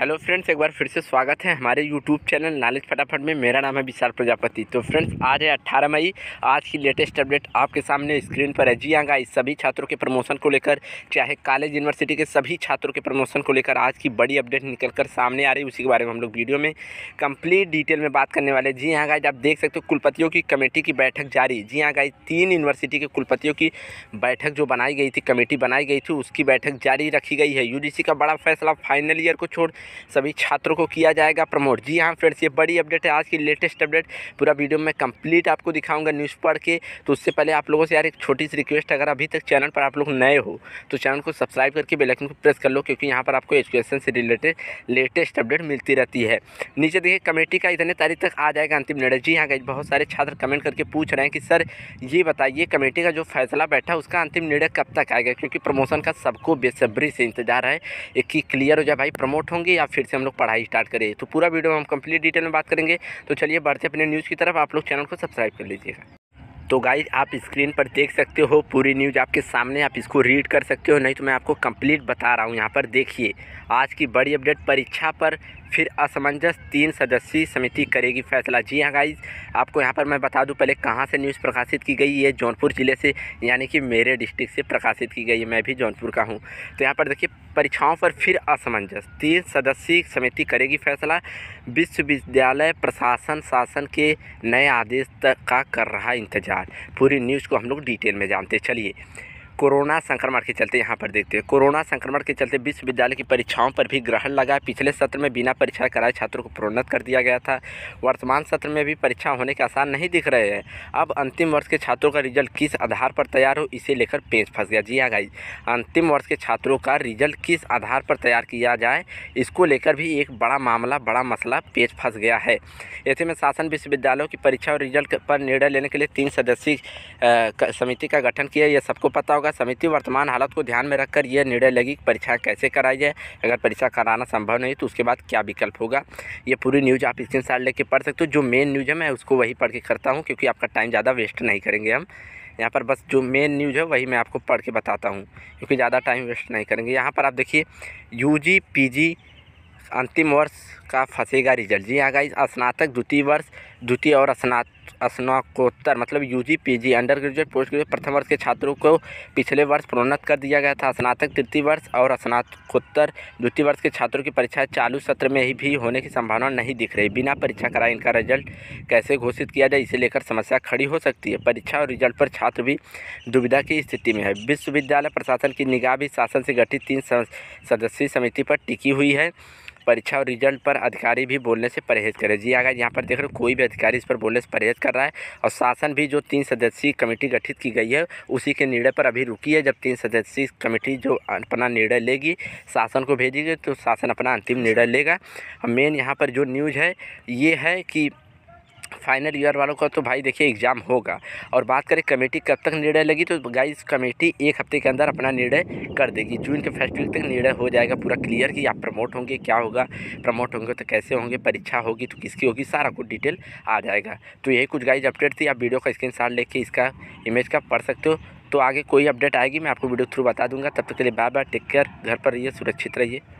hello friends एक बार फिर से स्वागत है हमारे यूट्यूब चैनल नॉलेज फटाफट में मेरा नाम है विशाल प्रजापति तो फ्रेंड्स आज है 18 मई आज की लेटेस्ट अपडेट आपके सामने स्क्रीन पर है जी हाँ गाइस सभी छात्रों के प्रमोशन को लेकर चाहे कॉलेज यूनिवर्सिटी के सभी छात्रों के प्रमोशन को लेकर आज की बड़ी अपडेट निकल कर सामने आ रही है उसी के बारे में हम लोग वीडियो में कम्प्लीट डिटेल में बात करने वाले जी हाँ गाइज आप देख सकते हो कुलपतियों की कमेटी की बैठक जारी जी हाँ गाइज तीन यूनिवर्सिटी के कुलपतियों की बैठक जो बनाई गई थी कमेटी बनाई गई थी उसकी बैठक जारी रखी गई है यू का बड़ा फैसला फाइनल ईयर को छोड़ सभी छात्रों को किया जाएगा प्रमोट जी हाँ फ्रेंड्स ये बड़ी अपडेट है आज की लेटेस्ट अपडेट पूरा वीडियो में कंप्लीट आपको दिखाऊंगा न्यूज़ पढ़ के तो उससे पहले आप लोगों से यार एक छोटी सी रिक्वेस्ट अगर अभी तक चैनल पर आप लोग नए हो तो चैनल को सब्सक्राइब करके बेलाइकन को प्रेस कर लो क्योंकि यहाँ पर आपको एजुकेशन से रिलेटेड लेटेस्ट अपडेट मिलती रहती है नीचे देखिए कमेटी का इतने तारीख तक आ जाएगा अंतिम निर्णय जी हाँ बहुत सारे छात्र कमेंट करके पूछ रहे हैं कि सर ये बताइए कमेटी का जो फैसला बैठा है उसका अंतिम निर्णय कब तक आएगा क्योंकि प्रमोशन का सबको बेसब्री से इंतजार है एक कि क्लियर हो जाए भाई प्रमोट होंगे या फिर से हम लोग पढ़ाई स्टार्ट करें तो पूरा वीडियो में हम कंप्लीट डिटेल में बात करेंगे तो चलिए बढ़ते अपने न्यूज़ की तरफ आप लोग चैनल को सब्सक्राइब कर लीजिएगा तो गाइज आप स्क्रीन पर देख सकते हो पूरी न्यूज़ आपके सामने आप इसको रीड कर सकते हो नहीं तो मैं आपको कंप्लीट बता रहा हूँ यहाँ पर देखिए आज की बड़ी अपडेट परीक्षा पर फिर असमंजस तीन सदस्यीय समिति करेगी फैसला जी हाँ गाइज आपको यहाँ पर मैं बता दूँ पहले कहाँ से न्यूज़ प्रकाशित की गई है जौनपुर ज़िले से यानी कि मेरे डिस्ट्रिक्ट से प्रकाशित की गई है मैं भी जौनपुर का हूँ तो यहाँ पर देखिए परीक्षाओं पर फिर असमंजस तीन सदस्यीय समिति करेगी फैसला विश्वविद्यालय प्रशासन शासन के नए आदेश तक का कर रहा इंतजार पूरी न्यूज़ को हम लोग डिटेल में जानते चलिए कोरोना संक्रमण के चलते यहाँ पर देखते हैं कोरोना संक्रमण के चलते विश्वविद्यालय की परीक्षाओं पर भी ग्रहण लगा पिछले सत्र में बिना परीक्षा कराए छात्रों को प्रोन्नत कर दिया गया था वर्तमान सत्र में भी परीक्षा होने के आसार नहीं दिख रहे हैं अब अंतिम वर्ष के छात्रों का रिजल्ट किस आधार पर तैयार हो इसे लेकर पेंच फंस गया जी हाँ गाई अंतिम वर्ष के छात्रों का रिजल्ट किस आधार पर तैयार किया जाए इसको लेकर भी एक बड़ा मामला बड़ा मसला पेच फंस गया है ऐसे में शासन विश्वविद्यालयों की परीक्षा और रिजल्ट पर निर्णय लेने के लिए तीन सदस्यीय समिति का गठन किया यह सबको पता होगा होगा समिति वर्तमान हालत को ध्यान में रखकर यह निर्णय लेगी कि परीक्षा कैसे कराई जाए अगर परीक्षा कराना संभव नहीं तो उसके बाद क्या विकल्प होगा ये पूरी न्यूज़ आप स्क्रीन शाट लेके पढ़ सकते हो जो मेन न्यूज़ है मैं उसको वही पढ़ के करता हूँ क्योंकि आपका टाइम ज़्यादा वेस्ट नहीं करेंगे हम यहाँ पर बस जो मेन न्यूज़ है वही मैं आपको पढ़ के बताता हूँ क्योंकि ज़्यादा टाइम वेस्ट नहीं करेंगे यहाँ पर आप देखिए यू जी अंतिम वर्ष का फंसेगा रिजल्ट जी हाँ गाइज स्नातक द्वितीय वर्ष द्वितीय और स्नातक स्नाकोत्तर मतलब U G P G undergraduate postgraduate प्रथम वर्ष के छात्रों को पिछले वर्ष प्रोन्नत कर दिया गया था स्नातक तृतीय वर्ष और स्नातकोत्तर द्वितीय वर्ष के छात्रों की परीक्षाएं चालू सत्र में ही भी होने की संभावना नहीं दिख रही बिना परीक्षा कराए इनका रिजल्ट कैसे घोषित किया जाए इसे लेकर समस्या खड़ी हो सकती है परीक्षा और रिजल्ट पर छात्र भी दुविधा की स्थिति में है विश्वविद्यालय प्रशासन की निगाह भी शासन से गठित तीन सदस्यीय समिति पर टिकी हुई है परीक्षा और रिजल्ट पर अधिकारी भी बोलने से परहेज करे जी हाँ, अगर यहाँ पर देख रहे हो कोई भी अधिकारी इस पर बोलने से परहेज कर रहा है और शासन भी जो तीन सदस्यीय कमेटी गठित की गई है उसी के निर्णय पर अभी रुकी है जब तीन सदस्यीय कमेटी जो अपना निर्णय लेगी शासन को भेजेगी तो शासन अपना अंतिम निर्णय लेगा मेन यहाँ पर जो न्यूज़ है ये है कि फाइनल ईयर वालों का तो भाई देखिए एग्ज़ाम होगा और बात करें कमेटी कब तक निर्णय लगी तो गाइस कमेटी एक हफ्ते के अंदर अपना निर्णय कर देगी जून के फर्स्ट वीक तक निर्णय हो जाएगा पूरा क्लियर कि आप प्रमोट होंगे क्या होगा प्रमोट होंगे तो कैसे होंगे परीक्षा होगी तो किसकी होगी सारा कुछ डिटेल आ जाएगा तो यही कुछ गाइज अपडेट थी आप वीडियो का स्क्रीन लेके इसका इमेज का पढ़ सकते हो तो आगे कोई अपडेट आएगी मैं आपको वीडियो थ्रू बता दूंगा तब तक के लिए बाय बाय टेक केयर घर पर रहिए सुरक्षित रहिए